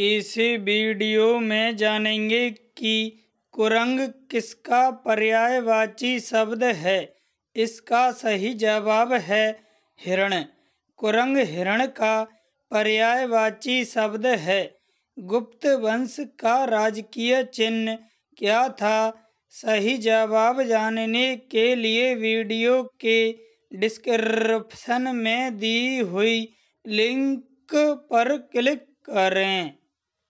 इस वीडियो में जानेंगे कि कुरंग किसका पर्यायवाची शब्द है इसका सही जवाब है हिरण कुरंग हिरण का पर्यायवाची शब्द है गुप्त वंश का राजकीय चिन्ह क्या था सही जवाब जानने के लिए वीडियो के डिस्क्रिप्शन में दी हुई लिंक पर क्लिक करें